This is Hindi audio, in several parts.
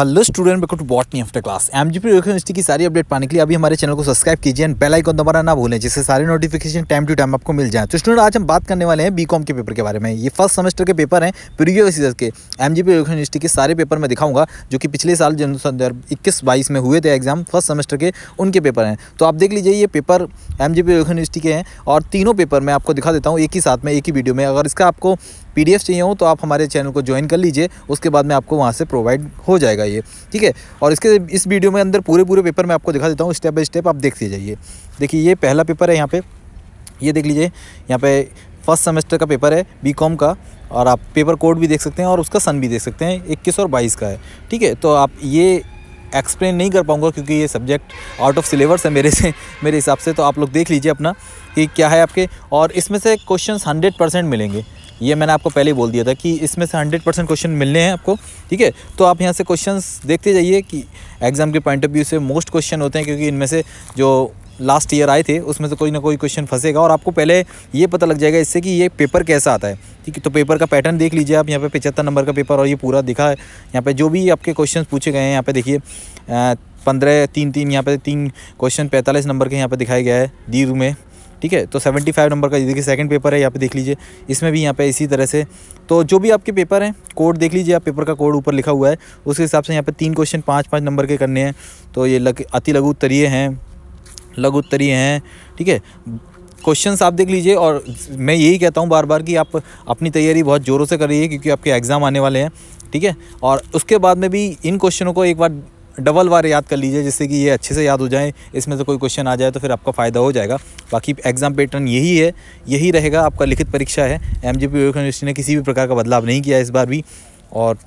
हेलो स्टूडेंट बेकॉट botany after class M G P university की सारी अपडेट पाने के लिए अभी हमारे चैनल को सब्सक्राइब कीजिए एंड बेल आइकन दोबारा ना भूलें जिससे सारे नोटिफिकेशन टाइम टू टाइम आपको मिल जाए तो स्टूडेंट आज हम बात करने वाले हैं बी कॉम के पेपर के बारे में ये फर्स्ट सेमेस्टर के पेपर हैं प्रीवियस ईयर के एम जी पी यूनिवर्सिटी के सारे पेपर मैं दिखाऊंगा जो कि पिछले साल जन इक्कीस बाईस में हुए थे एग्जाम फर्स्ट सेमेस्टर के उनके पेपर हैं तो आप देख लीजिए ये paper M G P university के हैं और तीनों पेपर मैं आपको दिखा देता हूँ एक ही साथ में एक ही वीडियो में अगर इसका आपको पीडीएफ चाहिए हो तो आप हमारे चैनल को ज्वाइन कर लीजिए उसके बाद में आपको वहाँ से प्रोवाइड हो जाएगा ये ठीक है और इसके इस वीडियो में अंदर पूरे पूरे पेपर मैं आपको दिखा देता हूँ स्टेप बाई स्टेप आप देखते जाइए देखिए ये पहला पेपर है यहाँ पर ये देख लीजिए यहाँ पे फर्स्ट सेमेस्टर का पेपर है बी का और आप पेपर कोड भी देख सकते हैं और उसका सन भी देख सकते हैं इक्कीस और बाईस का है ठीक है तो आप ये एक्सप्लेन नहीं कर पाऊँगा क्योंकि ये सब्जेक्ट आउट ऑफ सिलेबस है मेरे से मेरे हिसाब से तो आप लोग देख लीजिए अपना कि क्या है आपके और इसमें से क्वेश्चन हंड्रेड परसेंट मिलेंगे ये मैंने आपको पहले ही बोल दिया था कि इसमें से हंड्रेड परसेंट क्वेश्चन मिलने हैं आपको ठीक है तो आप यहाँ से क्वेश्चन देखते जाइए कि एग्ज़ाम के पॉइंट ऑफ व्यू से मोस्ट क्वेश्चन होते हैं क्योंकि इनमें से जो लास्ट ईयर आए थे उसमें से कोई ना कोई क्वेश्चन फंसेगा और आपको पहले ये पता लग जाएगा इससे कि ये पेपर कैसा आता है ठीक है तो पेपर का पैटर्न देख लीजिए आप यहाँ पे पचहत्तर नंबर का पेपर और ये पूरा दिखा है यहाँ पे जो भी आपके क्वेश्चन पूछे गए हैं यहाँ पे देखिए पंद्रह तीन तीन यहाँ पे तीन क्वेश्चन पैंतालीस नंबर के यहाँ पर दिखाया गया है दीर्घ में ठीक है तो 75 नंबर का देखिए सेकंड पेपर है यहाँ पे देख लीजिए इसमें भी यहाँ पे इसी तरह से तो जो भी आपके पेपर हैं कोड देख लीजिए आप पेपर का कोड ऊपर लिखा हुआ है उसके हिसाब से यहाँ पे तीन क्वेश्चन पाँच पाँच नंबर के करने हैं तो ये लग अति लघु उत्तरीय हैं लघु उत्तरीय हैं ठीक है क्वेश्चन आप देख लीजिए और मैं यही कहता हूँ बार बार कि आप अपनी तैयारी बहुत ज़ोरों से करिए क्योंकि आपके एग्ज़ाम आने वाले हैं ठीक है और उसके बाद में भी इन क्वेश्चनों को एक बार डबल बार याद कर लीजिए जिससे कि ये अच्छे से याद हो जाए इसमें से कोई क्वेश्चन आ जाए तो फिर आपका फ़ायदा हो जाएगा बाकी एग्ज़ाम पैटर्न यही है यही रहेगा आपका लिखित परीक्षा है एम जी पी यूनिवर्सिटी ने किसी भी प्रकार का बदलाव नहीं किया इस बार भी और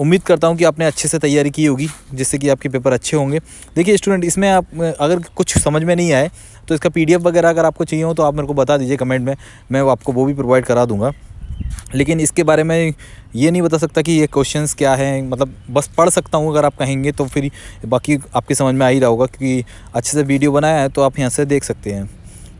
उम्मीद करता हूँ कि आपने अच्छे से तैयारी की होगी जिससे कि आपके पेपर अच्छे होंगे देखिए स्टूडेंट इसमें आप अगर कुछ समझ में नहीं आए तो इसका पीडीएफ वगैरह अगर आपको चाहिए हो तो आप मेरे को बता दीजिए कमेंट में मैं आपको वो भी प्रोवाइड करा दूँगा लेकिन इसके बारे में ये नहीं बता सकता कि ये क्वेश्चंस क्या हैं मतलब बस पढ़ सकता हूँ अगर आप कहेंगे तो फिर बाकी आपके समझ में आ ही रहा होगा क्योंकि अच्छे से वीडियो बनाया है तो आप यहाँ से देख सकते हैं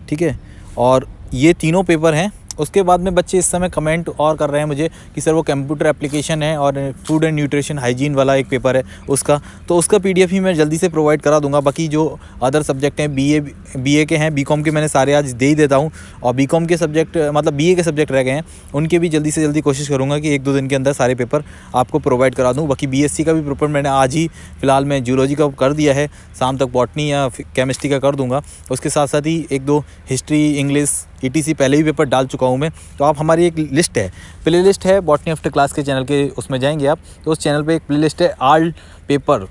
ठीक है और ये तीनों पेपर हैं उसके बाद में बच्चे इस समय कमेंट और कर रहे हैं मुझे कि सर वो कंप्यूटर एप्लीकेशन है और फूड एंड न्यूट्रिशन हाइजीन वाला एक पेपर है उसका तो उसका पी ही मैं जल्दी से प्रोवाइड करा दूंगा बाकी जो अदर सब्जेक्ट हैं बी ए बी ए के हैं बी कॉम के मैंने सारे आज दे ही देता हूँ और बी कॉम के सब्जेक्ट मतलब बी ए के सब्जेक्ट रह गए हैं उनके भी जल्दी से जल्दी कोशिश करूँगा कि एक दो दिन के अंदर सारे पेपर आपको प्रोवाइड करा दूँ बाकी बी एस सी का भी प्रोपर मैंने आज ही फिलहाल मैं जूलॉजी का कर दिया है शाम तक बॉटनी या केमिस्ट्री का कर दूँगा उसके साथ साथ ही एक दो हिस्ट्री इंग्लिश ईटीसी e पहले भी पेपर डाल चुका हूँ मैं तो आप हमारी एक लिस्ट है प्ले लिस्ट है बॉटनी आफ्टर क्लास के चैनल के उसमें जाएंगे आप तो उस चैनल पर एक प्ले लिस्ट है आल्ट पेपर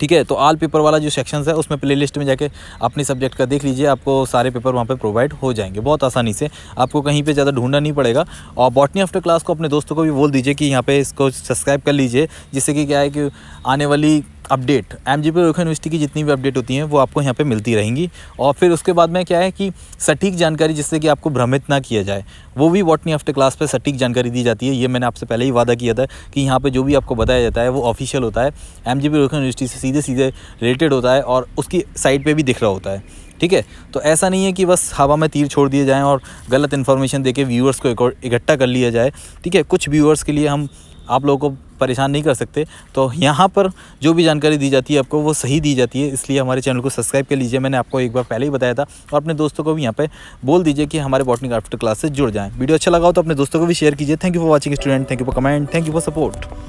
ठीक है तो आल पेपर वाला जो सेक्शन है उसमें प्ले लिस्ट में जाके अपने सब्जेक्ट का देख लीजिए आपको सारे पेपर वहाँ पर प्रोवाइड हो जाएंगे बहुत आसानी से आपको कहीं पर ज़्यादा ढूंढना नहीं पड़ेगा और बॉटनी आफ्टर क्लास को अपने दोस्तों को भी बोल दीजिए कि यहाँ पर इसको सब्सक्राइब कर लीजिए जिससे कि क्या है कि आने वाली अपडेट एम जी यूनिवर्सिटी की जितनी भी अपडेट होती हैं वो आपको यहाँ पे मिलती रहेंगी और फिर उसके बाद में क्या है कि सटीक जानकारी जिससे कि आपको भ्रमित ना किया जाए वो भी वॉटनी आफ्टर क्लास पर सटीक जानकारी दी जाती है ये मैंने आपसे पहले ही वादा किया था कि यहाँ पर जो भी आपको बताया जाता है वो ऑफिशियल होता है एम जी यूनिवर्सिटी से सीधे सीधे रिलेटेड होता है और उसकी साइट पर भी दिख रहा होता है ठीक है तो ऐसा नहीं है कि बस हवा में तीर छोड़ दिए जाएँ और गलत इन्फॉर्मेशन के व्यूअर्स को इकट्ठा कर लिया जाए ठीक है कुछ व्यूअर्स के लिए हम आप लोगों को परेशान नहीं कर सकते तो यहाँ पर जो भी जानकारी दी जाती है आपको वो सही दी जाती है इसलिए हमारे चैनल को सब्सक्राइब कर लीजिए मैंने आपको एक बार पहले ही बताया था और अपने दोस्तों को भी यहाँ पर बोल दीजिए कि हमारे बॉटनिक आफ्टर क्लास से जुड़ जाएँ वीडियो अच्छा लगा हो तो अपने दोस्तों को भी शेयर कीजिए thank you for watching student thank you for comment thank you for support